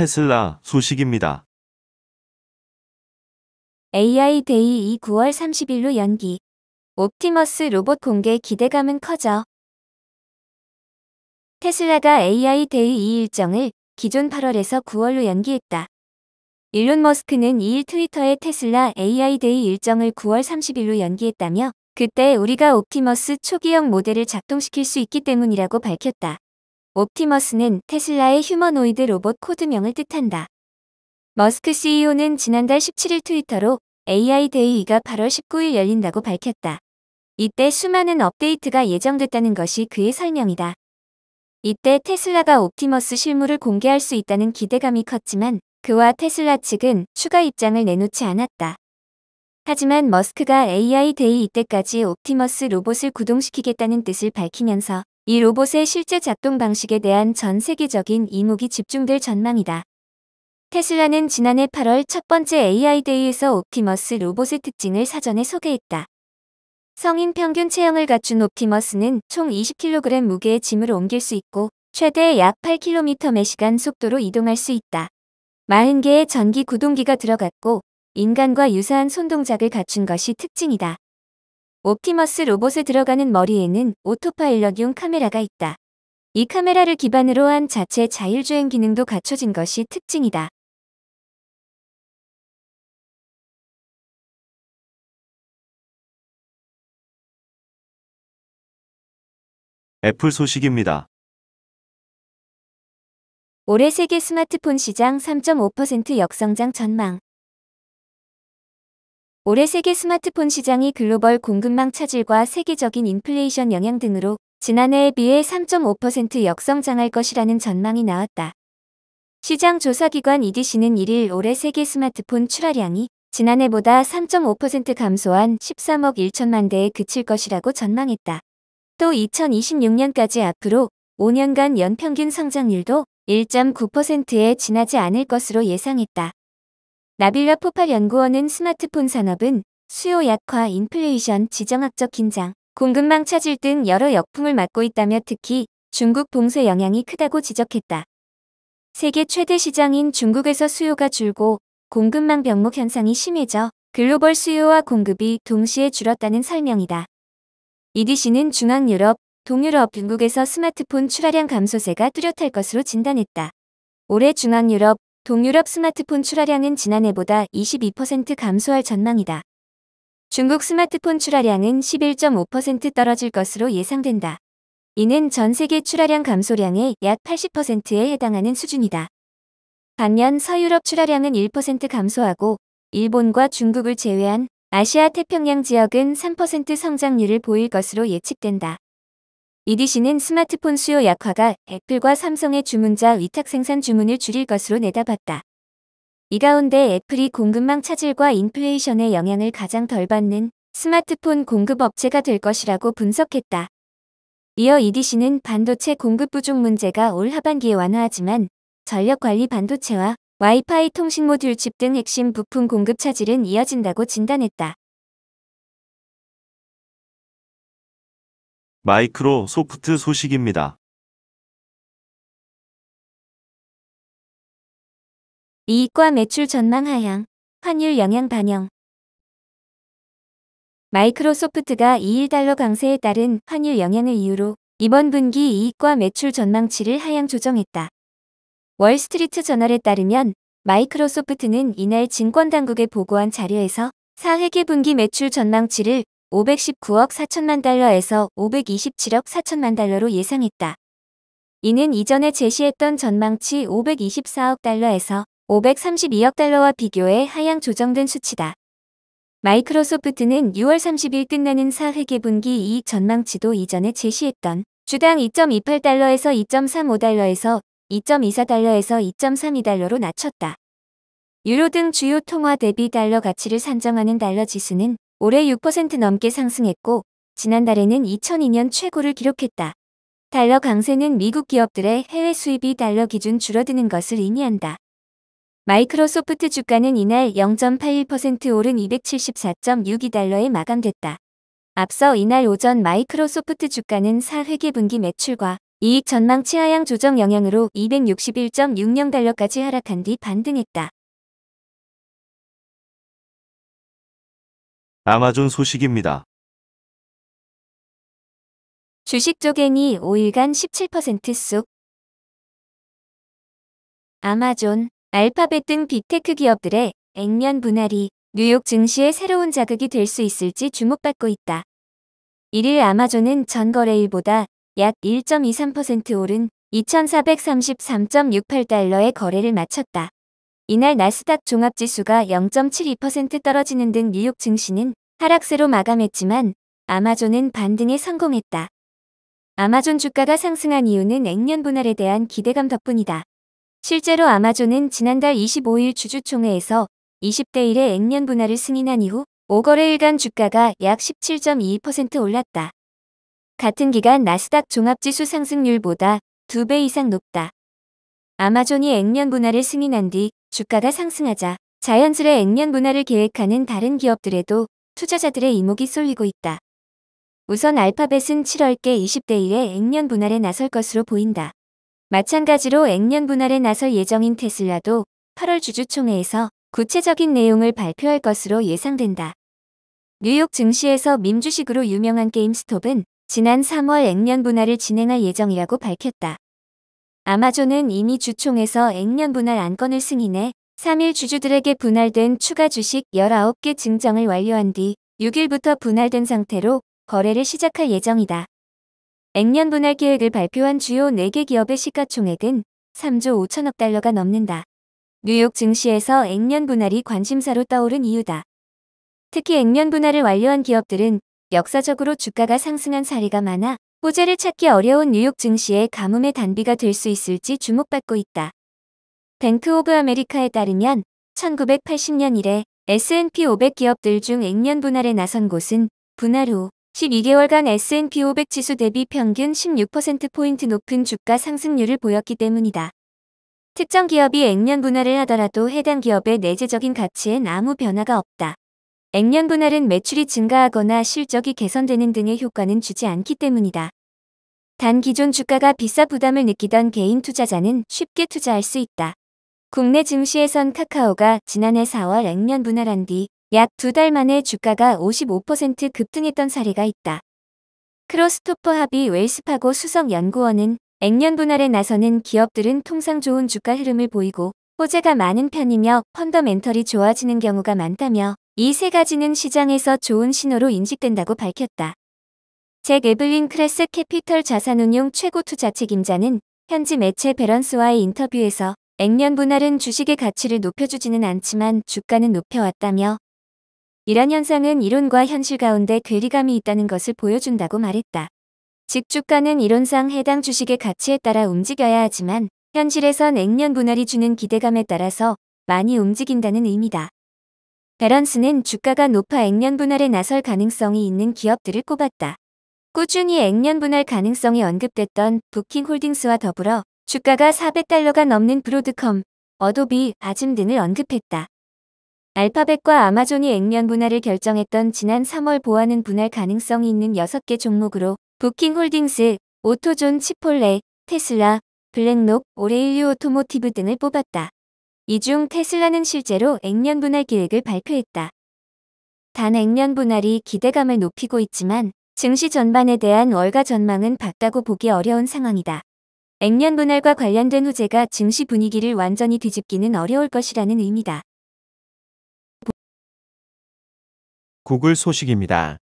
테슬라 소식입니다. AI 데이 2 9월 30일로 연기. 옵티머스 로봇 공개 기대감은 커져. 테슬라가 AI 데이 2 일정을 기존 8월에서 9월로 연기했다. 일론 머스크는 2일 트위터에 테슬라 AI 데이 일정을 9월 30일로 연기했다며 그때 우리가 옵티머스 초기형 모델을 작동시킬 수 있기 때문이라고 밝혔다. 옵티머스는 테슬라의 휴머노이드 로봇 코드명을 뜻한다. 머스크 CEO는 지난달 17일 트위터로 AI 데이가 8월 19일 열린다고 밝혔다. 이때 수많은 업데이트가 예정됐다는 것이 그의 설명이다. 이때 테슬라가 옵티머스 실물을 공개할 수 있다는 기대감이 컸지만 그와 테슬라 측은 추가 입장을 내놓지 않았다. 하지만 머스크가 AI 데이 이때까지 옵티머스 로봇을 구동시키겠다는 뜻을 밝히면서 이 로봇의 실제 작동 방식에 대한 전 세계적인 이목이 집중될 전망이다. 테슬라는 지난해 8월 첫 번째 AI 데이에서 옵티머스 로봇의 특징을 사전에 소개했다. 성인 평균 체형을 갖춘 옵티머스는 총 20kg 무게의 짐을 옮길 수 있고 최대 약 8km 매 시간 속도로 이동할 수 있다. 40개의 전기 구동기가 들어갔고 인간과 유사한 손동작을 갖춘 것이 특징이다. 옵티머스 로봇에 들어가는 머리에는 오토파일럿용 카메라가 있다. 이 카메라를 기반으로 한 자체 자율주행 기능도 갖춰진 것이 특징이다. 애플 소식입니다. 올해 세계 스마트폰 시장 3.5% 역성장 전망 올해 세계 스마트폰 시장이 글로벌 공급망 차질과 세계적인 인플레이션 영향 등으로 지난해에 비해 3.5% 역성장할 것이라는 전망이 나왔다. 시장 조사기관 EDC는 1일 올해 세계 스마트폰 출하량이 지난해보다 3.5% 감소한 13억 1천만 대에 그칠 것이라고 전망했다. 또 2026년까지 앞으로 5년간 연평균 성장률도 1.9%에 지나지 않을 것으로 예상했다. 나빌라 포팔 연구원은 스마트폰 산업은 수요 약화, 인플레이션, 지정학적 긴장, 공급망 차질 등 여러 역풍을 맞고 있다며 특히 중국 봉쇄 영향이 크다고 지적했다. 세계 최대 시장인 중국에서 수요가 줄고 공급망 병목 현상이 심해져 글로벌 수요와 공급이 동시에 줄었다는 설명이다. e d c 는 중앙 유럽, 동유럽 중국에서 스마트폰 출하량 감소세가 뚜렷할 것으로 진단했다. 올해 중앙 유럽, 동유럽 스마트폰 출하량은 지난해보다 22% 감소할 전망이다. 중국 스마트폰 출하량은 11.5% 떨어질 것으로 예상된다. 이는 전 세계 출하량 감소량의 약 80%에 해당하는 수준이다. 반면 서유럽 출하량은 1% 감소하고 일본과 중국을 제외한 아시아 태평양 지역은 3% 성장률을 보일 것으로 예측된다. e d c 는 스마트폰 수요 약화가 애플과 삼성의 주문자 위탁 생산 주문을 줄일 것으로 내다봤다. 이 가운데 애플이 공급망 차질과 인플레이션의 영향을 가장 덜 받는 스마트폰 공급 업체가 될 것이라고 분석했다. 이어 e d c 는 반도체 공급 부족 문제가 올 하반기에 완화하지만 전력관리 반도체와 와이파이 통신 모듈 칩등 핵심 부품 공급 차질은 이어진다고 진단했다. 마이크로소프트 소식입니다. 이익과 매출 전망 하향, 환율 영향 반영. 마이크로소프트가 2일달러 강세에 따른 환율 영향을 이유로 이번 분기 이익과 매출 전망치를 하향 조정했다. 월스트리트 저널에 따르면 마이크로소프트는 이날 증권당국에 보고한 자료에서 4회계 분기 매출 전망치를 519억 4천만 달러에서 527억 4천만 달러로 예상했다. 이는 이전에 제시했던 전망치 524억 달러에서 532억 달러와 비교해 하향 조정된 수치다. 마이크로소프트는 6월 30일 끝나는 4회계분기 이익 전망치도 이전에 제시했던 주당 2.28달러에서 2.35달러에서 2.24달러에서 2.32달러로 낮췄다. 유로 등 주요 통화 대비 달러 가치를 산정하는 달러 지수는 올해 6% 넘게 상승했고 지난달에는 2002년 최고를 기록했다. 달러 강세는 미국 기업들의 해외 수입이 달러 기준 줄어드는 것을 의미한다. 마이크로소프트 주가는 이날 0.81% 오른 274.62달러에 마감됐다. 앞서 이날 오전 마이크로소프트 주가는 4회계 분기 매출과 이익 전망 치하향 조정 영향으로 261.60달러까지 하락한 뒤 반등했다. 아마존 소식입니다. 주식 쪼개니 5일간 17%쑥 아마존, 알파벳 등 빅테크 기업들의 액면 분할이 뉴욕 증시에 새로운 자극이 될 수 있을지 주목받고 있다. 1일 아마존은 전 거래일보다 약 1.23% 오른 2433.68달러의 거래를 마쳤다. 이날 나스닥 종합지수가 0.72% 떨어지는 등 뉴욕 증시는 하락세로 마감했지만 아마존은 반등에 성공했다. 아마존 주가가 상승한 이유는 액면 분할에 대한 기대감 덕분이다. 실제로 아마존은 지난달 25일 주주총회에서 20대 1의 액면 분할을 승인한 이후 5거래일간 주가가 약 17.22% 올랐다. 같은 기간 나스닥 종합지수 상승률보다 2배 이상 높다. 아마존이 액면 분할을 승인한 뒤 주가가 상승하자 자연스레 액면 분할을 계획하는 다른 기업들에도 투자자들의 이목이 쏠리고 있다. 우선 알파벳은 7월께 20대 1의 액면 분할에 나설 것으로 보인다. 마찬가지로 액면 분할에 나설 예정인 테슬라도 8월 주주총회에서 구체적인 내용을 발표할 것으로 예상된다. 뉴욕 증시에서 민 주식으로 유명한 게임스톱은 지난 3월 액면 분할을 진행할 예정이라고 밝혔다. 아마존은 이미 주총에서 액면 분할 안건을 승인해 3일 주주들에게 분할된 추가 주식 19개 증정을 완료한 뒤 6일부터 분할된 상태로 거래를 시작할 예정이다. 액면 분할 계획을 발표한 주요 4개 기업의 시가총액은 3조 5천억 달러가 넘는다. 뉴욕 증시에서 액면 분할이 관심사로 떠오른 이유다. 특히 액면 분할을 완료한 기업들은 역사적으로 주가가 상승한 사례가 많아 호재를 찾기 어려운 뉴욕 증시에 가뭄의 단비가 될 수 있을지 주목받고 있다. 뱅크 오브 아메리카에 따르면 1980년 이래 S&P 500 기업들 중 액면 분할에 나선 곳은 분할 후 12개월간 S&P 500 지수 대비 평균 16%포인트 높은 주가 상승률을 보였기 때문이다. 특정 기업이 액면 분할을 하더라도 해당 기업의 내재적인 가치엔 아무 변화가 없다. 액면 분할은 매출이 증가하거나 실적이 개선되는 등의 효과는 주지 않기 때문이다. 단 기존 주가가 비싸 부담을 느끼던 개인 투자자는 쉽게 투자할 수 있다. 국내 증시에선 카카오가 지난해 4월 액면 분할한 뒤 약 두 달 만에 주가가 55% 급등했던 사례가 있다. 크로스토퍼 합의 웰스파고 수석연구원은 액면 분할에 나서는 기업들은 통상 좋은 주가 흐름을 보이고 호재가 많은 편이며 펀더멘털이 좋아지는 경우가 많다며 이세 가지는 시장에서 좋은 신호로 인식된다고 밝혔다. 잭 에블린 크레스 캐피털 자산운용 최고 투자 책임자는 현지 매체 베런스와의 인터뷰에서 액면 분할은 주식의 가치를 높여주지는 않지만 주가는 높여왔다며 이런 현상은 이론과 현실 가운데 괴리감이 있다는 것을 보여준다고 말했다. 즉 주가는 이론상 해당 주식의 가치에 따라 움직여야 하지만 현실에선 액면 분할이 주는 기대감에 따라서 많이 움직인다는 의미다. 베런스는 주가가 높아 액면 분할에 나설 가능성이 있는 기업들을 꼽았다. 꾸준히 액면 분할 가능성이 언급됐던 부킹홀딩스와 더불어 주가가 400달러가 넘는 브로드컴, 어도비, 아즘 등을 언급했다. 알파벳과 아마존이 액면 분할을 결정했던 지난 3월 보안은 분할 가능성이 있는 6개 종목으로 부킹홀딩스, 오토존 치폴레, 테슬라, 블랙록, 오레일류 오토모티브 등을 뽑았다. 이중 테슬라는 실제로 액면 분할 계획을 발표했다. 단 액면 분할이 기대감을 높이고 있지만 증시 전반에 대한 월가 전망은 밝다고 보기 어려운 상황이다. 액면 분할과 관련된 후재가 증시 분위기를 완전히 뒤집기는 어려울 것이라는 의미다. 구글 소식입니다.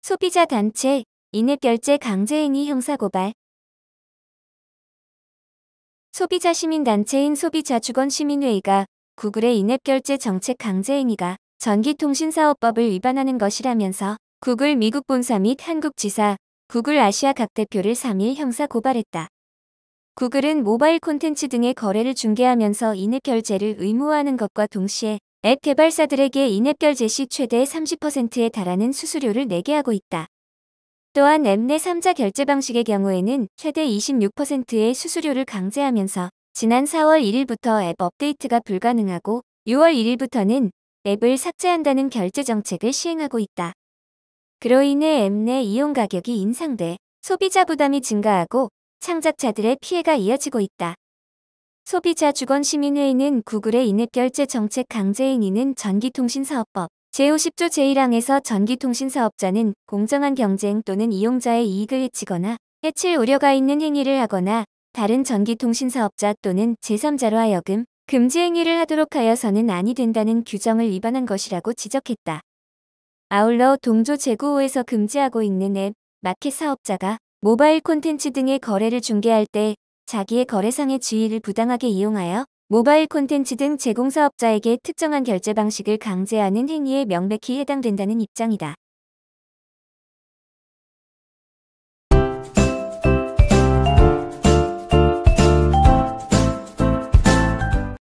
소비자 단체 인앱 결제 강제행위 형사고발 소비자 시민 단체인 소비자 주권 시민회의가 구글의 인앱 결제 정책 강제 행위가 전기통신사업법을 위반하는 것이라면서 구글 미국 본사 및 한국 지사, 구글 아시아 각 대표를 3일 형사 고발했다. 구글은 모바일 콘텐츠 등의 거래를 중개하면서 인앱 결제를 의무화하는 것과 동시에 앱 개발사들에게 인앱 결제 시 최대 30%에 달하는 수수료를 내게 하고 있다. 또한 엠내 3자 결제 방식의 경우에는 최대 26%의 수수료를 강제하면서 지난 4월 1일부터 앱 업데이트가 불가능하고 6월 1일부터는 앱을 삭제한다는 결제 정책을 시행하고 있다. 그로 인해 앱내 네 이용 가격이 인상돼 소비자 부담이 증가하고 창작자들의 피해가 이어지고 있다. 소비자 주권 시민회의는 구글의 인앱 결제 정책 강제 행위는 전기통신사업법, 제50조 제1항에서 전기통신사업자는 공정한 경쟁 또는 이용자의 이익을 해치거나 해칠 우려가 있는 행위를 하거나 다른 전기통신사업자 또는 제3자로 하여금 금지 행위를 하도록 하여서는 아니 된다는 규정을 위반한 것이라고 지적했다. 아울러 동조 제9호에서 금지하고 있는 앱, 마켓 사업자가 모바일 콘텐츠 등의 거래를 중개할 때 자기의 거래상의 지위를 부당하게 이용하여 모바일 콘텐츠 등 제공사업자에게 특정한 결제 방식을 강제하는 행위에 명백히 해당된다는 입장이다.